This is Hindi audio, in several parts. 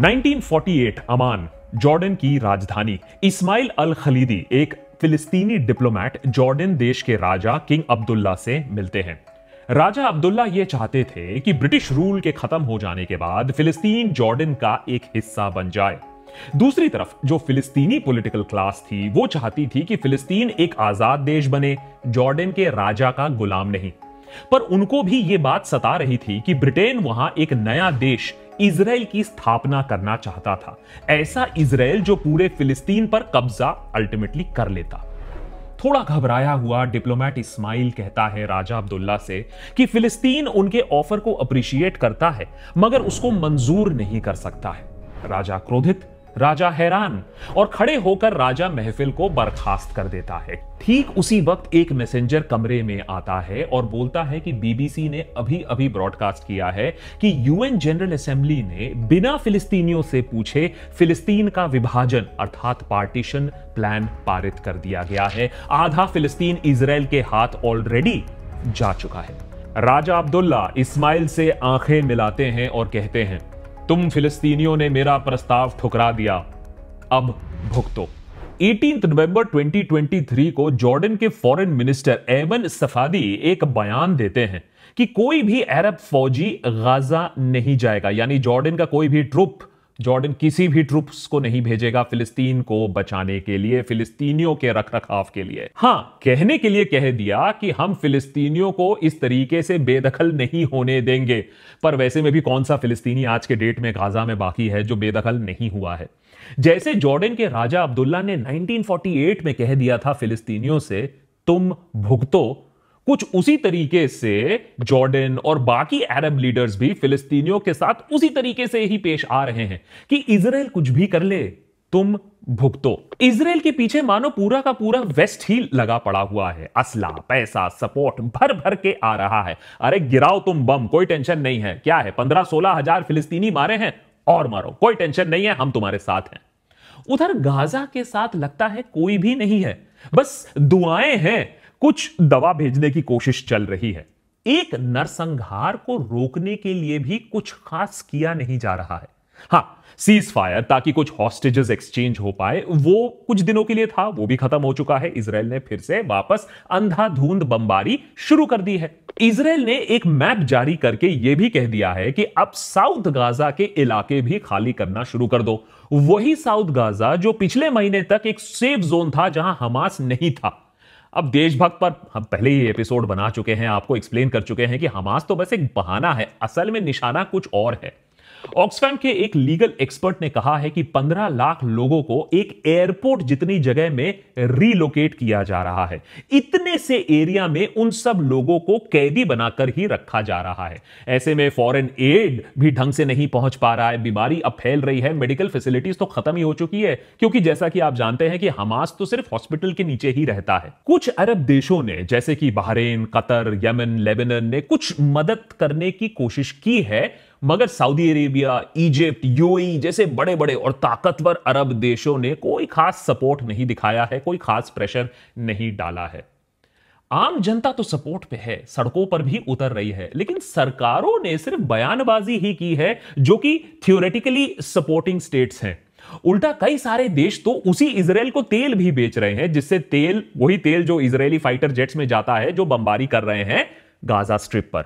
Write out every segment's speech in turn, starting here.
1948 अमान जॉर्डन की राजधानी इस्माइल अल खलीदी एक फिलिस्तीनी डिप्लोमेट जॉर्डन देश के राजा किंग अब्दुल्ला से मिलते हैं राजा अब्दुल्ला ये चाहते थे कि ब्रिटिश रूल के खत्म हो जाने के बाद फिलिस्तीन जॉर्डन का एक हिस्सा बन जाए दूसरी तरफ जो फिलिस्तीनी पॉलिटिकल क्लास थी वो चाहती थी कि फिलिस्तीन एक आजाद देश बने जॉर्डन के राजा का गुलाम नहीं पर उनको भी ये बात सता रही थी कि ब्रिटेन वहां एक नया देश इसराइल की स्थापना करना चाहता था ऐसा इसराइल जो पूरे फिलिस्तीन पर कब्जा अल्टीमेटली कर लेता थोड़ा घबराया हुआ डिप्लोमेट इस्माइल कहता है राजा अब्दुल्ला से कि फिलिस्तीन उनके ऑफर को अप्रिशिएट करता है मगर उसको मंजूर नहीं कर सकता है राजा क्रोधित राजा हैरान और खड़े होकर राजा महफिल को बर्खास्त कर देता है ठीक उसी वक्त एक मैसेजर कमरे में आता है और बोलता है कि बीबीसी ने अभी अभी ब्रॉडकास्ट किया है कि यूएन जनरल असेंबली ने बिना फिलिस्तीनियों से पूछे फिलिस्तीन का विभाजन अर्थात पार्टीशन प्लान पारित कर दिया गया है आधा फिलिस्तीन इसराइल के हाथ ऑलरेडी जा चुका है राजा अब्दुल्ला इस्माइल से आंखें मिलाते हैं और कहते हैं तुम फिलिस्तीनियों ने मेरा प्रस्ताव ठुकरा दिया अब भुगतो 18 नवंबर 2023 को जॉर्डन के फॉरेन मिनिस्टर एमन सफादी एक बयान देते हैं कि कोई भी अरब फौजी गाजा नहीं जाएगा यानी जॉर्डन का कोई भी ट्रुप जॉर्डन किसी भी ट्रुप्स को नहीं भेजेगा फिलिस्तीन को बचाने के लिए फिलिस्तीनियों के रख रखाव के लिए हाँ कहने के लिए कह दिया कि हम फिलिस्तीनियों को इस तरीके से बेदखल नहीं होने देंगे पर वैसे में भी कौन सा फिलिस्तीनी आज के डेट में गाजा में बाकी है जो बेदखल नहीं हुआ है जैसे जॉर्डन के राजा अब्दुल्ला ने 1948 में कह दिया था फिलिस्तीनियों से तुम भुगतो कुछ उसी तरीके से जॉर्डन और बाकी अरब लीडर्स भी फिलिस्तीनियों के साथ उसी तरीके से ही पेश आ रहे हैं कि इसराइल कुछ भी कर ले तुम भुगतो इसराइल के पीछे मानो पूरा का पूरा वेस्ट ही लगा पड़ा हुआ है असला पैसा सपोर्ट भर भर के आ रहा है अरे गिराओ तुम बम कोई टेंशन नहीं है क्या है पंद्रह सोलह हजार फिलिस्तीनी मारे हैं और मारो कोई टेंशन नहीं है हम तुम्हारे साथ हैं उधर गाजा के साथ लगता है कोई भी नहीं है बस दुआएं हैं कुछ दवा भेजने की कोशिश चल रही है एक नरसंहार को रोकने के लिए भी कुछ खास किया नहीं जा रहा है हाँ सीज फायर ताकि कुछ हॉस्टेजेस एक्सचेंज हो पाए वो कुछ दिनों के लिए था वो भी खत्म हो चुका है इसराइल ने फिर से वापस अंधाधुंध बमबारी शुरू कर दी है इसराइल ने एक मैप जारी करके यह भी कह दिया है कि अब साउथ गाजा के इलाके भी खाली करना शुरू कर दो वही साउथ गाजा जो पिछले महीने तक एक सेफ जोन था जहां हमास नहीं था अब देशभक्त पर हम पहले ही एपिसोड बना चुके हैं आपको एक्सप्लेन कर चुके हैं कि हमास तो बस एक बहाना है असल में निशाना कुछ और है ऑक्सफैम के एक लीगल एक्सपर्ट ने कहा है कि 15 लाख लोगों को एक एयरपोर्ट जितनी जगह में रीलोकेट किया जा रहा है इतने से एरिया में उन सब लोगों को कैदी बनाकर ही रखा जा रहा है ऐसे में फॉरेन एड भी ढंग से नहीं पहुंच पा रहा है बीमारी अब फैल रही है मेडिकल फैसिलिटीज तो खत्म ही हो चुकी है क्योंकि जैसा कि आप जानते हैं कि हमास तो सिर्फ हॉस्पिटल के नीचे ही रहता है कुछ अरब देशों ने जैसे कि बहरेन कतर यमन लेबनन ने कुछ मदद करने की कोशिश की है मगर सऊदी अरेबिया इजिप्ट यूएई जैसे बड़े बड़े और ताकतवर अरब देशों ने कोई खास सपोर्ट नहीं दिखाया है कोई खास प्रेशर नहीं डाला है आम जनता तो सपोर्ट पे है सड़कों पर भी उतर रही है लेकिन सरकारों ने सिर्फ बयानबाजी ही की है जो कि थियोरेटिकली सपोर्टिंग स्टेट्स हैं उल्टा कई सारे देश तो उसी इसराइल को तेल भी बेच रहे हैं जिससे तेल वही तेल जो इसराइली फाइटर जेट्स में जाता है जो बमबारी कर रहे हैं गाजा स्ट्रिप पर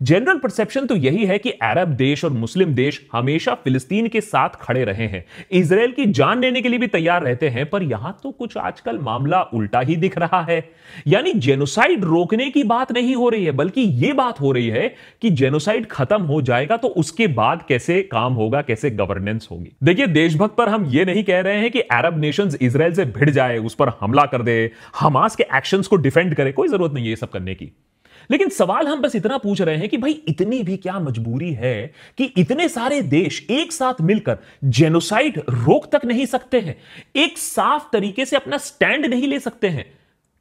जनरल परसेप्शन तो यही है कि अरब देश और मुस्लिम देश हमेशा फिलिस्तीन के साथ खड़े रहे हैं इसराइल की जान लेने के लिए भी तैयार रहते हैं पर यहां तो कुछ आजकल मामला उल्टा ही दिख रहा है यानी जेनोसाइड रोकने की बात नहीं हो रही है बल्कि यह बात हो रही है कि जेनोसाइड खत्म हो जाएगा तो उसके बाद कैसे काम होगा कैसे गवर्नेंस होगी देखिए देशभक्त पर हम यह नहीं कह रहे हैं कि अरब नेशन इसराइल से भिड़ जाए उस पर हमला कर दे हमास के एक्शन को डिफेंड करे कोई जरूरत नहीं है ये सब करने की लेकिन सवाल हम बस इतना पूछ रहे हैं कि भाई इतनी भी क्या मजबूरी है कि इतने सारे देश एक साथ मिलकर जेनोसाइड रोक तक नहीं सकते हैं एक साफ तरीके से अपना स्टैंड नहीं ले सकते हैं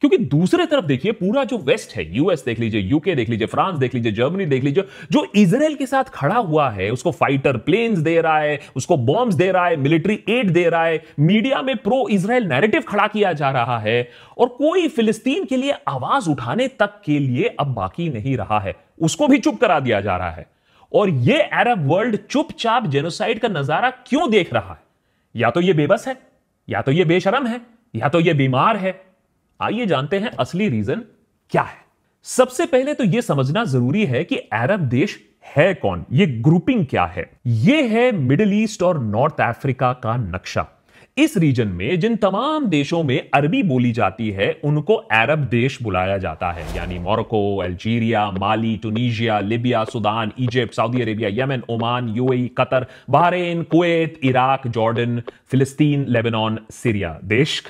क्योंकि दूसरे तरफ देखिए पूरा जो वेस्ट है यूएस देख लीजिए यूके देख लीजिए फ्रांस देख लीजिए जर्मनी देख लीजिए जो इसराइल के साथ खड़ा हुआ है उसको फाइटर प्लेन्स दे रहा है उसको बॉम्ब्स दे रहा है मिलिट्री एड दे रहा है मीडिया में प्रो इसराइल नैरेटिव खड़ा किया जा रहा है और कोई फिलिस्तीन के लिए आवाज उठाने तक के लिए अब बाकी नहीं रहा है उसको भी चुप करा दिया जा रहा है और ये अरब वर्ल्ड चुपचाप जेनोसाइड का नजारा क्यों देख रहा है या तो ये बेबस है या तो ये बेशरम है या तो ये बीमार है आइए जानते हैं असली रीजन क्या है सबसे पहले तो यह समझना जरूरी है कि अरब देश है कौन ये ग्रुपिंग क्या है ये है मिडिल ईस्ट और नॉर्थ अफ्रीका का नक्शा इस रीजन में जिन तमाम देशों में अरबी बोली जाती है उनको अरब देश बुलाया जाता है यानी Morocco Algeria Mali Tunisia Libya Sudan Egypt Saudi Arabia Yemen Oman UAE Qatar Bahrain Kuwait Iraq Jordan फिलिस्तीन लेबनान सीरिया देश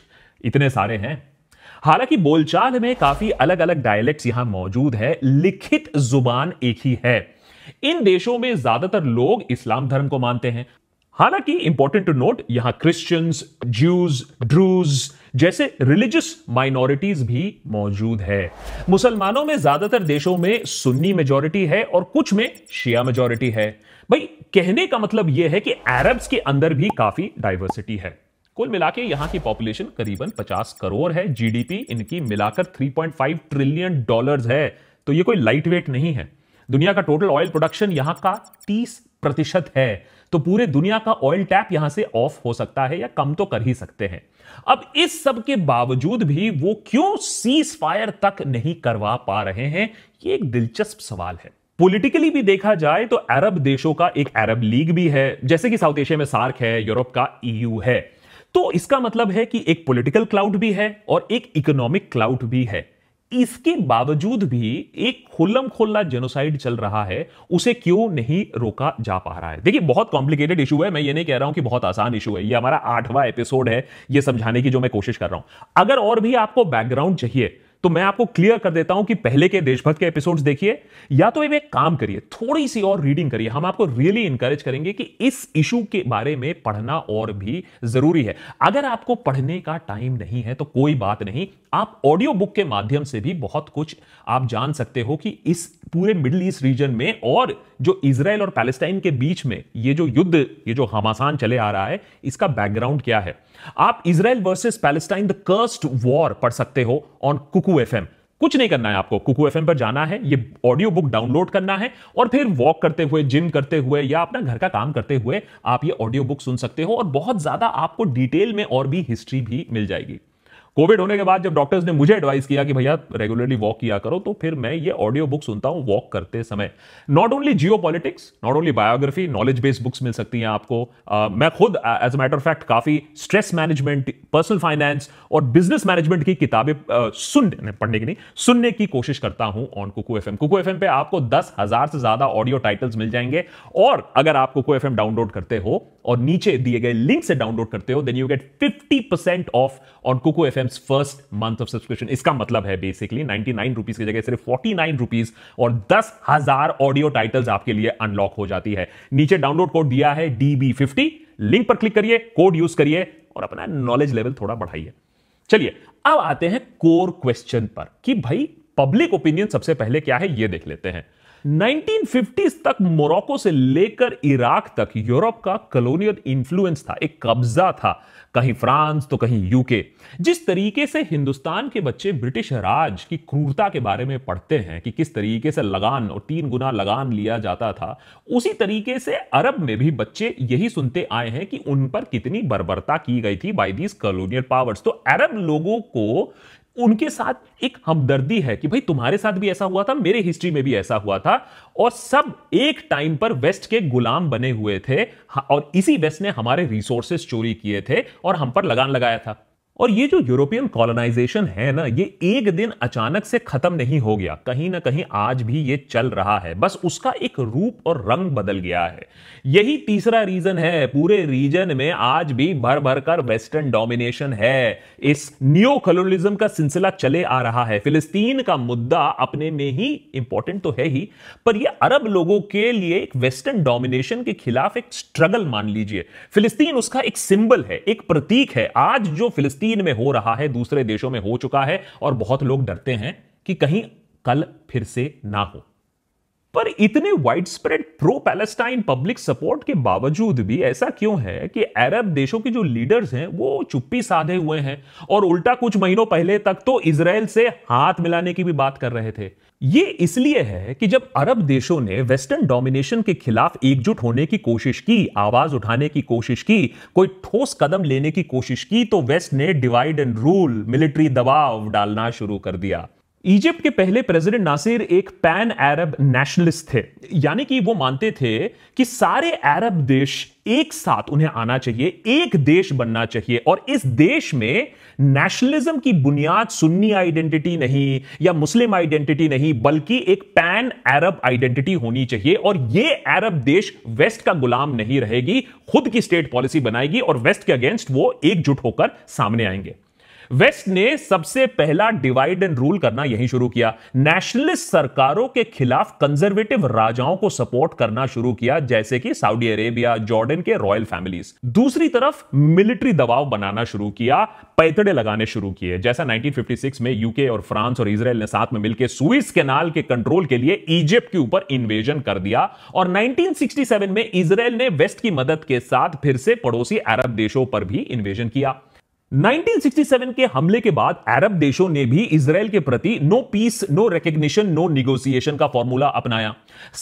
इतने सारे हैं हालांकि बोलचाल में काफी अलग अलग डायलेक्ट्स यहां मौजूद है लिखित जुबान एक ही है इन देशों में ज्यादातर लोग इस्लाम धर्म को मानते हैं हालांकि इंपॉर्टेंट टू नोट यहां क्रिश्चियंस ज्यूज ड्रूज जैसे रिलीजियस माइनॉरिटीज भी मौजूद है मुसलमानों में ज्यादातर देशों में सुन्नी मेजोरिटी है और कुछ में शिया मेजोरिटी है भाई कहने का मतलब यह है कि अरब्स के अंदर भी काफी डाइवर्सिटी है कुल मिला के यहाँ की पॉपुलेशन करीबन 50 करोड़ है जीडीपी इनकी मिलाकर 3.5 ट्रिलियन डॉलर्स है तो ये कोई लाइट वेट नहीं है दुनिया का टोटल ऑयल प्रोडक्शन यहाँ का 30 प्रतिशत है तो पूरे दुनिया का ऑयल टैप यहां से ऑफ हो सकता है या कम तो कर ही सकते हैं अब इस सब के बावजूद भी वो क्यों सीज फायर तक नहीं करवा पा रहे हैं ये एक दिलचस्प सवाल है पॉलिटिकली भी देखा जाए तो अरब देशों का एक अरब लीग भी है जैसे कि साउथ एशिया में सार्क है यूरोप का ईयू e है तो इसका मतलब है कि एक पॉलिटिकल क्लाउड भी है और एक इकोनॉमिक क्लाउड भी है इसके बावजूद भी एक खुल्लम खुल्ला जेनोसाइड चल रहा है उसे क्यों नहीं रोका जा पा रहा है देखिए बहुत कॉम्प्लिकेटेड इशू है मैं ये नहीं कह रहा हूं कि बहुत आसान इशू है ये हमारा आठवां एपिसोड है ये समझाने की जो मैं कोशिश कर रहा हूं अगर और भी आपको बैकग्राउंड चाहिए तो मैं आपको क्लियर कर देता हूं कि पहले के देशभक्त के एपिसोड्स देखिए या तो एक काम करिए थोड़ी सी और रीडिंग करिए हम आपको रियली इंकरेज करेंगे कि इस इशू के बारे में पढ़ना और भी जरूरी है अगर आपको पढ़ने का टाइम नहीं है तो कोई बात नहीं आप ऑडियो बुक के माध्यम से भी बहुत कुछ आप जान सकते हो कि इस पूरे मिडिल ईस्ट रीजन में और जो इसराइल और पैलेस्टाइन के बीच में ये जो युद्ध ये जो हमासान चले आ रहा है इसका बैकग्राउंड क्या है आप Israel versus Palestine the cursed war पढ़ सकते हो ऑन कुकू एफ कुछ नहीं करना है आपको कुकू एफ पर जाना है ये ऑडियो बुक डाउनलोड करना है और फिर वॉक करते हुए जिम करते हुए या अपना घर का काम करते हुए आप ये ऑडियो बुक सुन सकते हो और बहुत ज्यादा आपको डिटेल में और भी हिस्ट्री भी मिल जाएगी कोविड होने के बाद जब डॉक्टर्स ने मुझे एडवाइस किया कि भैया रेगुलरली वॉक किया करो तो फिर मैं ये ऑडियो बुक सुनता हूँ वॉक करते समय not only geopolitics not only biography knowledge based books मिल सकती हैं आपको मैं खुद as a matter of fact काफ़ी स्ट्रेस मैनेजमेंट पर्सनल फाइनेंस और बिजनेस मैनेजमेंट की किताबें सुनने पढ़ने की नहीं सुनने की कोशिश करता हूं on Kuku F M Kuku F M पे आपको दस हजार से ज्यादा ऑडियो टाइटल्स मिल जाएंगे और अगर आप कुकू एफ एम डाउनलोड करते हो और नीचे दिए गए लिंक से डाउनलोड करते हो then you get fifty percent off on Kuku F FMs first month of subscription इसका मतलब है बेसिकली नाइनटी नाइन रुपीज की जगह सिर्फ फोर्टी नाइन रुपीज और दस हजार ऑडियो टाइटल्स आपके लिए अनलॉक हो जाती है नीचे डाउनलोड कोड दिया है डीबी लिंक पर क्लिक करिए कोड यूज करिए और अपना नॉलेज लेवल थोड़ा बढ़ाइए चलिए अब आते हैं कोर क्वेश्चन पर कि भाई पब्लिक ओपिनियन सबसे पहले क्या है यह देख लेते हैं 1950s तक मोरक्को से लेकर इराक तक यूरोप का कलोनियल इंफ्लुएंस था एक कब्जा था कहीं फ्रांस तो कहीं यूके जिस तरीके से हिंदुस्तान के बच्चे ब्रिटिश राज की क्रूरता के बारे में पढ़ते हैं कि किस तरीके से लगान और तीन गुना लगान लिया जाता था उसी तरीके से अरब में भी बच्चे यही सुनते आए हैं कि उन पर कितनी बर्बरता की गई थी बाई दीज कॉलोनियल पावर्स तो अरब लोगों को उनके साथ एक हमदर्दी है कि भाई तुम्हारे साथ भी ऐसा हुआ था मेरे हिस्ट्री में भी ऐसा हुआ था और सब एक टाइम पर वेस्ट के गुलाम बने हुए थे हाँ, और इसी वेस्ट ने हमारे रिसोर्सेस चोरी किए थे और हम पर लगान लगाया था और ये जो यूरोपियन कॉलोनाइजेशन है ना ये एक दिन अचानक से खत्म नहीं हो गया कहीं ना कहीं आज भी ये चल रहा है बस उसका एक रूप और रंग बदल गया है यही तीसरा रीजन है पूरे रीजन में आज भी भर भर कर वेस्टर्न डोमिनेशन है इस न्यू कॉलोनिज्म का सिलसिला चले आ रहा है फिलिस्तीन का मुद्दा अपने में ही इंपॉर्टेंट तो है ही पर यह अरब लोगों के लिए एक वेस्टर्न डोमिनेशन के खिलाफ एक स्ट्रगल मान लीजिए फिलिस्तीन उसका एक सिंबल है एक प्रतीक है आज जो फिलिस्तीन चीन में हो रहा है दूसरे देशों में हो चुका है और बहुत लोग डरते हैं कि कहीं कल फिर से ना हो पर इतने widespread pro Palestine public support के बावजूद भी ऐसा क्यों है कि अरब देशों के जो लीडर्स हैं वो चुप्पी साधे हुए हैं और उल्टा कुछ महीनों पहले तक तो इसराइल से हाथ मिलाने की भी बात कर रहे थे ये इसलिए है कि जब अरब देशों ने वेस्टर्न डोमिनेशन के खिलाफ एकजुट होने की कोशिश की आवाज उठाने की कोशिश की कोई ठोस कदम लेने की कोशिश की तो वेस्ट ने डिवाइड एंड रूल मिलिट्री दबाव डालना शुरू कर दिया इजिप्ट के पहले प्रेसिडेंट नासिर एक पैन अरब नेशनलिस्ट थे यानी कि वो मानते थे कि सारे अरब देश एक साथ उन्हें आना चाहिए एक देश बनना चाहिए और इस देश में नेशनलिज्म की बुनियाद सुन्नी आइडेंटिटी नहीं या मुस्लिम आइडेंटिटी नहीं बल्कि एक पैन अरब आइडेंटिटी होनी चाहिए और ये अरब देश वेस्ट का गुलाम नहीं रहेगी खुद की स्टेट पॉलिसी बनाएगी और वेस्ट के अगेंस्ट वो एकजुट होकर सामने आएंगे वेस्ट ने सबसे पहला डिवाइड एंड रूल करना यहीं शुरू किया नेशनलिस्ट सरकारों के खिलाफ कंजर्वेटिव राजाओं को सपोर्ट करना शुरू किया जैसे कि सऊदी अरेबिया जॉर्डन के रॉयल फैमिलीज दूसरी तरफ मिलिट्री दबाव बनाना शुरू किया पैतड़े लगाने शुरू किए जैसा 1956 में यूके और फ्रांस और इसराइल ने साथ में मिलकर सुइस कैनाल के कंट्रोल के लिए इजिप्ट के ऊपर इन्वेजन कर दिया और 1967 में इसराइल ने वेस्ट की मदद के साथ फिर से पड़ोसी अरब देशों पर भी इन्वेजन किया 1967 के हमले के बाद अरब देशों ने भी इसराइल के प्रति no peace no recognition no negotiation का फॉर्मूला अपनाया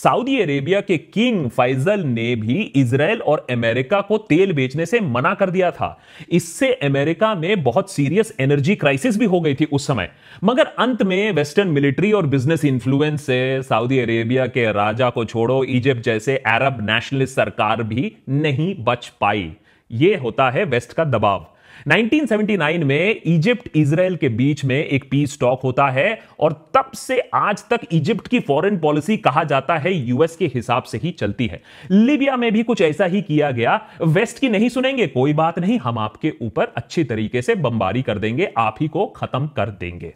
सऊदी अरेबिया के किंग फैजल ने भी इसराइल और अमेरिका को तेल बेचने से मना कर दिया था इससे अमेरिका में बहुत सीरियस एनर्जी क्राइसिस भी हो गई थी उस समय मगर अंत में वेस्टर्न मिलिट्री और बिजनेस इन्फ्लुएंस से सऊदी अरेबिया के राजा को छोड़ो इजिप्ट जैसे अरब नेशनलिस्ट सरकार भी नहीं बच पाई ये होता है वेस्ट का दबाव 1979 में इजिप्ट इसराइल के बीच में एक पीस टॉक होता है और तब से आज तक इजिप्ट की फॉरेन पॉलिसी कहा जाता है यूएस के हिसाब से ही चलती है लीबिया में भी कुछ ऐसा ही किया गया वेस्ट की नहीं सुनेंगे कोई बात नहीं हम आपके ऊपर अच्छी तरीके से बमबारी कर देंगे आप ही को खत्म कर देंगे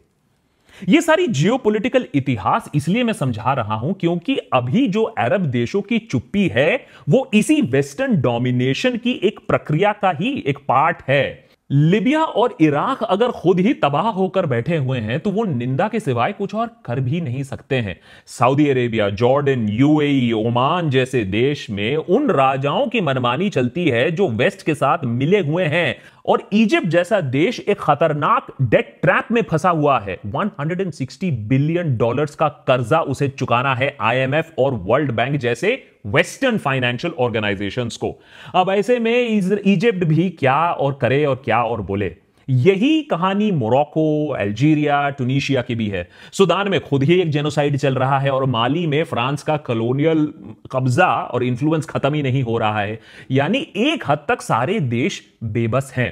ये सारी जियोपॉलिटिकल इतिहास इसलिए मैं समझा रहा हूं क्योंकि अभी जो अरब देशों की चुप्पी है वो इसी वेस्टर्न डोमिनेशन की एक प्रक्रिया का ही एक पार्ट है लिबिया और इराक अगर खुद ही तबाह होकर बैठे हुए हैं तो वो निंदा के सिवाय कुछ और कर भी नहीं सकते हैं Saudi Arabia Jordan UAE Oman जैसे देश में उन राजाओं की मनमानी चलती है जो वेस्ट के साथ मिले हुए हैं और इजिप्ट जैसा देश एक खतरनाक डेट ट्रैप में फंसा हुआ है 160 बिलियन डॉलर्स का कर्जा उसे चुकाना है आईएमएफ और वर्ल्ड बैंक जैसे वेस्टर्न फाइनेंशियल ऑर्गेनाइजेशंस को अब ऐसे में इजिप्ट भी क्या और करे और क्या और बोले यही कहानी मोरक्को अल्जीरिया टूनिशिया की भी है सुदान में खुद ही एक जेनोसाइड चल रहा है और माली में फ्रांस का कलोनियल कब्जा और इन्फ्लुएंस खत्म ही नहीं हो रहा है यानी एक हद तक सारे देश बेबस हैं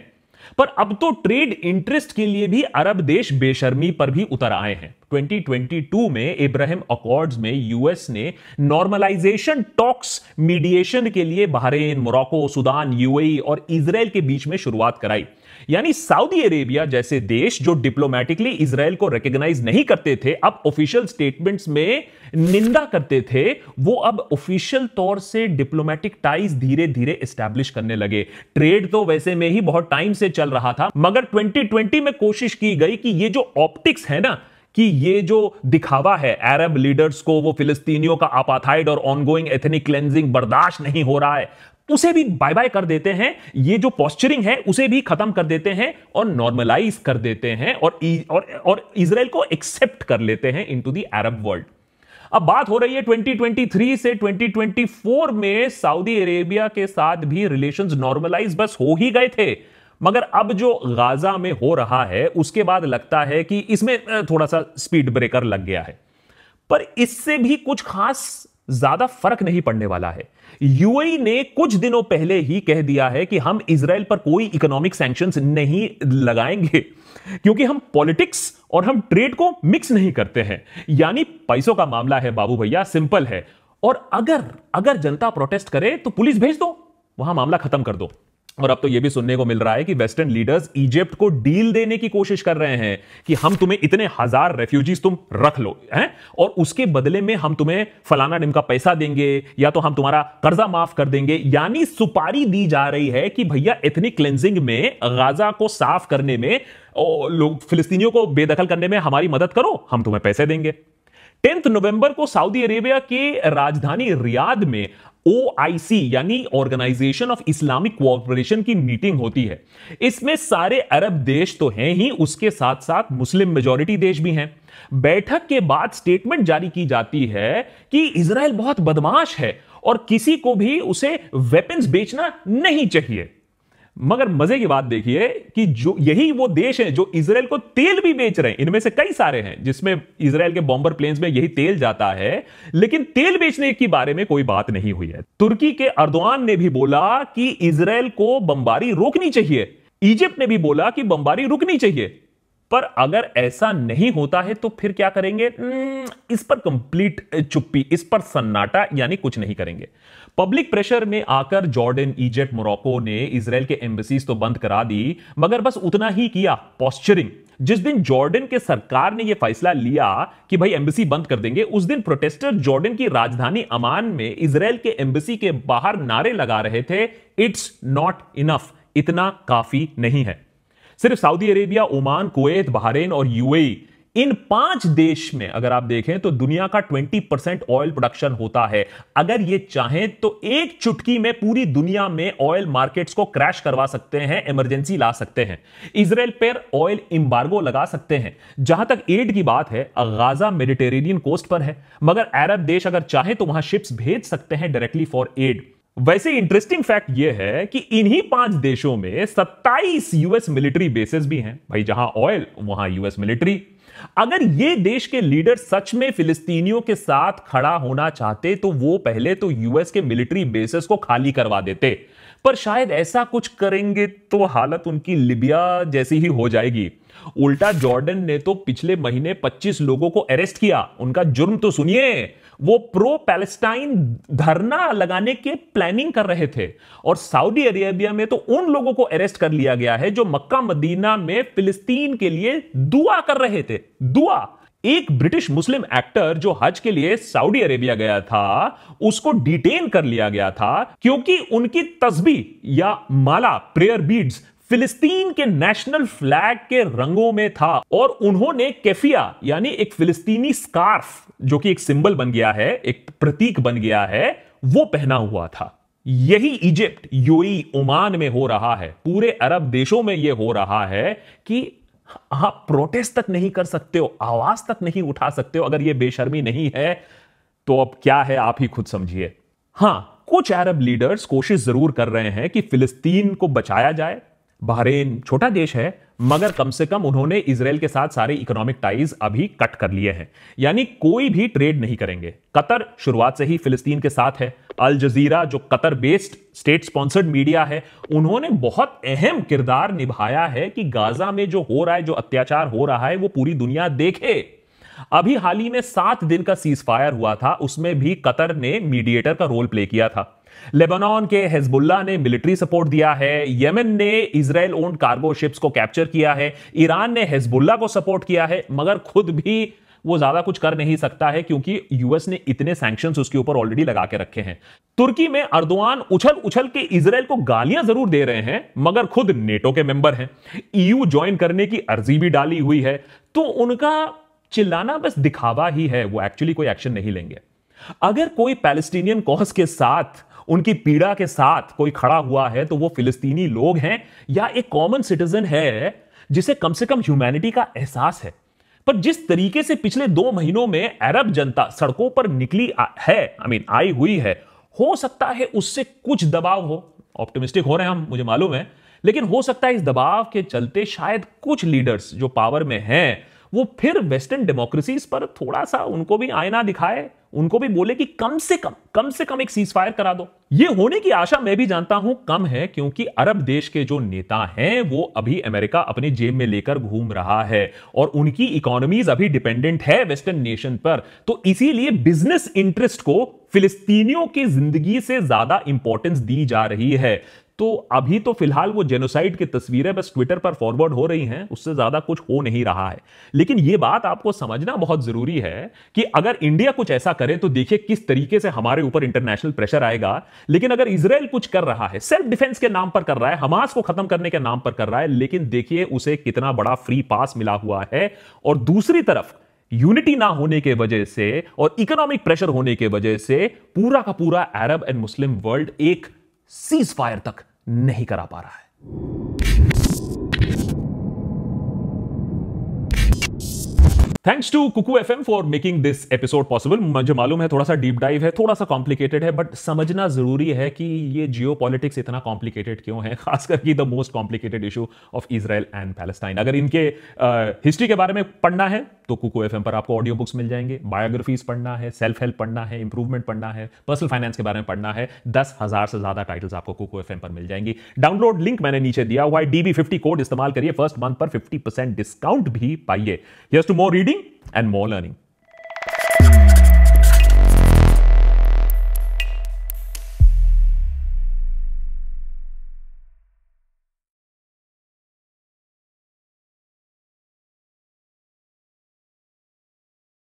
पर अब तो ट्रेड इंटरेस्ट के लिए भी अरब देश बेशर्मी पर भी उतर आए हैं 2022 में इब्राहिम अकॉर्ड्स में यूएस ने नॉर्मलाइजेशन टॉक्स मीडिएशन के लिए बहरेन मोरक्को सुदान यूएई और इसराइल के बीच में शुरुआत कराई यानी सऊदी अरेबिया जैसे देश जो डिप्लोमेटिकली इसराइल को रिकग्नाइज नहीं करते थे अब ऑफिशियल स्टेटमेंट्स में निंदा करते थे वो अब ऑफिशियल तौर से डिप्लोमेटिक टाइज धीरे धीरे एस्टेब्लिश करने लगे ट्रेड तो वैसे में ही बहुत टाइम से चल रहा था मगर 2020 में कोशिश की गई कि ये जो ऑप्टिक्स है ना कि ये जो दिखावा है अरब लीडर्स को वो फिलिस्तीनियों का आपाथाइड और ऑनगोइंग एथनिक क्लेंजिंग बर्दाश्त नहीं हो रहा है उसे भी बाय बाय कर देते हैं ये जो पॉस्चरिंग है उसे भी खत्म कर देते हैं और नॉर्मलाइज कर देते हैं और और और इसराइल को एक्सेप्ट कर लेते हैं इन टू अरब वर्ल्ड अब बात हो रही है 2023 से 2024 में सऊदी अरेबिया के साथ भी रिलेशंस नॉर्मलाइज बस हो ही गए थे मगर अब जो गाजा में हो रहा है उसके बाद लगता है कि इसमें थोड़ा सा स्पीड ब्रेकर लग गया है पर इससे भी कुछ खास ज्यादा फर्क नहीं पड़ने वाला है यूएई ने कुछ दिनों पहले ही कह दिया है कि हम इसराइल पर कोई इकोनॉमिक सैंक्शंस नहीं लगाएंगे क्योंकि हम पॉलिटिक्स और हम ट्रेड को मिक्स नहीं करते हैं यानी पैसों का मामला है बाबू भैया सिंपल है और अगर अगर जनता प्रोटेस्ट करे तो पुलिस भेज दो वहां मामला खत्म कर दो और अब तो यह भी सुनने को मिल रहा है कि वेस्टर्न लीडर्स इजिप्ट को डील देने की कोशिश कर रहे हैं कि हम तुम्हें इतने हजार रेफ्यूजीज तुम रख लो हैं और उसके बदले में हम तुम्हें फलाना डिम का पैसा देंगे या तो हम तुम्हारा कर्जा माफ कर देंगे यानी सुपारी दी जा रही है कि भैया एथनिक क्लेंजिंग में गाजा को साफ करने में लोग फिलिस्तीनियों को बेदखल करने में हमारी मदद करो हम तुम्हें पैसे देंगे टेंथ नवंबर को सऊदी अरेबिया के राजधानी रियाद में OIC यानी ऑर्गेनाइजेशन ऑफ इस्लामिक कोऑपरेशन की मीटिंग होती है इसमें सारे अरब देश तो हैं ही उसके साथ साथ मुस्लिम मेजोरिटी देश भी हैं बैठक के बाद स्टेटमेंट जारी की जाती है कि इसराइल बहुत बदमाश है और किसी को भी उसे वेपन्स बेचना नहीं चाहिए मगर मजे की बात देखिए कि जो यही वो देश हैं जो इसराइल को तेल भी बेच रहे हैं इनमें से कई सारे हैं जिसमें इसराइल के बॉम्बर प्लेन्स में यही तेल जाता है लेकिन तेल बेचने के बारे में कोई बात नहीं हुई है तुर्की के अर्दवान ने भी बोला कि इसराइल को बमबारी रोकनी चाहिए इजिप्ट ने भी बोला कि बमबारी रुकनी चाहिए पर अगर ऐसा नहीं होता है तो फिर क्या करेंगे हम्म, इस पर कंप्लीट चुप्पी इस पर सन्नाटा यानी कुछ नहीं करेंगे पब्लिक प्रेशर में आकर जॉर्डन इजिप्ट मोरक्को ने इसराइल के एम्बेसीज तो बंद करा दी मगर बस उतना ही किया पॉस्चरिंग जिस दिन जॉर्डन के सरकार ने यह फैसला लिया कि भाई एम्बेसी बंद कर देंगे उस दिन प्रोटेस्टर जॉर्डन की राजधानी अमान में इसराइल के एम्बेसी के बाहर नारे लगा रहे थे इट्स नॉट इनफ इतना काफी नहीं है सिर्फ Saudi Arabia Oman Kuwait Bahrain और यूएई इन पांच देश में अगर आप देखें तो दुनिया का 20 परसेंट ऑयल प्रोडक्शन होता है अगर ये चाहें तो एक चुटकी में पूरी दुनिया में ऑयल मार्केट्स को क्रैश करवा सकते हैं इमरजेंसी ला सकते हैं इसराइल पर ऑयल इम्बार्गो लगा सकते हैं जहां तक एड की बात है गाजा मेडिटेरेनियन कोस्ट पर है मगर अरब देश अगर चाहे तो वहां शिप्स भेज सकते हैं डायरेक्टली फॉर एड वैसे इंटरेस्टिंग फैक्ट यह है कि इन्हीं पांच देशों में 27 यूएस मिलिट्री बेसिस भी हैं भाई जहां ऑयल वहां यूएस मिलिट्री अगर ये देश के लीडर सच में फिलिस्तीनियों के साथ खड़ा होना चाहते तो वो पहले तो यूएस के मिलिट्री बेसिस को खाली करवा देते पर शायद ऐसा कुछ करेंगे तो हालत उनकी लिबिया जैसी ही हो जाएगी उल्टा जॉर्डन ने तो पिछले महीने 25 लोगों को अरेस्ट किया उनका जुर्म तो सुनिए वो प्रो पैलेस्टाइन धरना लगाने के प्लानिंग कर रहे थे और सऊदी अरेबिया में तो उन लोगों को अरेस्ट कर लिया गया है जो मक्का मदीना में फिलिस्तीन के लिए दुआ कर रहे थे दुआ एक ब्रिटिश मुस्लिम एक्टर जो हज के लिए सऊदी अरेबिया गया था उसको डिटेन कर लिया गया था क्योंकि उनकी तस्बी या माला प्रेयर बीड्स फिलिस्तीन के नेशनल फ्लैग के रंगों में था और उन्होंने केफिया यानी एक फिलिस्तीनी स्कार्फ जो कि एक सिंबल बन गया है एक प्रतीक बन गया है वो पहना हुआ था यही इजिप्ट यूई ओमान में हो रहा है पूरे अरब देशों में यह हो रहा है कि आप प्रोटेस्ट तक नहीं कर सकते हो आवाज तक नहीं उठा सकते हो अगर यह बेशर्मी नहीं है तो अब क्या है आप ही खुद समझिए हां कुछ अरब लीडर्स कोशिश जरूर कर रहे हैं कि फिलिस्तीन को बचाया जाए बहरेन छोटा देश है मगर कम से कम उन्होंने इसराइल के साथ सारे इकोनॉमिक टाइज अभी कट कर लिए हैं यानी कोई भी ट्रेड नहीं करेंगे कतर शुरुआत से ही फिलिस्तीन के साथ है अल जजीरा जो Qatar based state sponsored media है उन्होंने बहुत अहम किरदार निभाया है कि गाजा में जो हो रहा है जो अत्याचार हो रहा है वो पूरी दुनिया देखे अभी हाल ही में सात दिन का सीज फायर हुआ था उसमें भी कतर ने मीडिएटर का रोल प्ले किया था लेबनान के हिजबुल्ला ने मिलिट्री सपोर्ट दिया है यमन ने इसराइल ओन्ड कार्गो शिप्स को कैप्चर किया है ईरान ने हिजबुल्ला को सपोर्ट किया है मगर खुद भी वो ज्यादा कुछ कर नहीं सकता है क्योंकि यूएस ने इतने सैंक्शन उसके ऊपर ऑलरेडी लगा के रखे हैं तुर्की में अर्दवान उछल उछल के इसराइल को गालियां जरूर दे रहे हैं मगर खुद नेटो के मेंबर हैं ईयू e ज्वाइन करने की अर्जी भी डाली हुई है तो उनका चिल्लाना बस दिखावा ही है वो एक्चुअली कोई एक्शन नहीं लेंगे अगर कोई पैलेस्टीनियन कॉस के साथ उनकी पीड़ा के साथ कोई खड़ा हुआ है तो वो फिलिस्तीनी लोग हैं या एक कॉमन सिटीजन है जिसे कम से कम ह्यूमैनिटी का एहसास है पर जिस तरीके से पिछले दो महीनों में अरब जनता सड़कों पर निकली है आई मीन आई हुई है हो सकता है उससे कुछ दबाव हो ऑप्टिमिस्टिक हो रहे हैं हम मुझे मालूम है लेकिन हो सकता है इस दबाव के चलते शायद कुछ लीडर्स जो पावर में हैं वो फिर वेस्टर्न डेमोक्रेसीज पर थोड़ा सा उनको भी आईना दिखाए उनको भी बोले कि कम से कम कम से कम एक सीज फायर करा दो ये होने की आशा मैं भी जानता हूं कम है क्योंकि अरब देश के जो नेता हैं वो अभी अमेरिका अपने जेब में लेकर घूम रहा है और उनकी इकोनॉमीज अभी डिपेंडेंट है वेस्टर्न नेशन पर तो इसीलिए बिजनेस इंटरेस्ट को फिलिस्तीनियों की जिंदगी से ज्यादा इंपॉर्टेंस दी जा रही है तो अभी तो फिलहाल वो जेनोसाइड की तस्वीरें बस ट्विटर पर फॉरवर्ड हो रही हैं उससे ज्यादा कुछ हो नहीं रहा है लेकिन ये बात आपको समझना बहुत जरूरी है कि अगर इंडिया कुछ ऐसा करे तो देखिए किस तरीके से हमारे ऊपर इंटरनेशनल प्रेशर आएगा लेकिन अगर इसराइल कुछ कर रहा है सेल्फ डिफेंस के नाम पर कर रहा है हमास को खत्म करने के नाम पर कर रहा है लेकिन देखिए उसे कितना बड़ा फ्री पास मिला हुआ है और दूसरी तरफ यूनिटी ना होने के वजह से और इकोनॉमिक प्रेशर होने के वजह से पूरा का पूरा अरब एंड मुस्लिम वर्ल्ड एक सीज फायर तक नहीं करा पा रहा है thanks to Kuku F M for making this episode possible मुझे मालूम है थोड़ा सा डीप डाइव है थोड़ा सा कॉम्प्लिकेटेड है बट समझना जरूरी है कि ये जियो पॉलिटिक्स इतना कॉम्प्लिकेटेड क्यों है खास करके the most complicated issue of Israel and Palestine अगर इनके हिस्ट्री के बारे में पढ़ना है तो कुको एफ एम पर आपको ऑडियो बुक्स मिल जाएंगे बायोग्राफीज पढ़ना है सेल्फ हेल्प पढ़ना है इंप्रूवमेंट पढ़ना है पर्सनल फाइनेंस के बारे में पढ़ना है दस हजार से ज्यादा टाइटल्स आपको कुको एफ एम पर मिल जाएंगी डाउनलोड लिंक मैंने नीचे दिया हुआ है डीबी फिफ्टी कोड इस्तेमाल करिए फर्स्ट मंथ पर फिफ्टी परसेंट डिस्काउंट भी पाइए yes to more reading reading and more learning.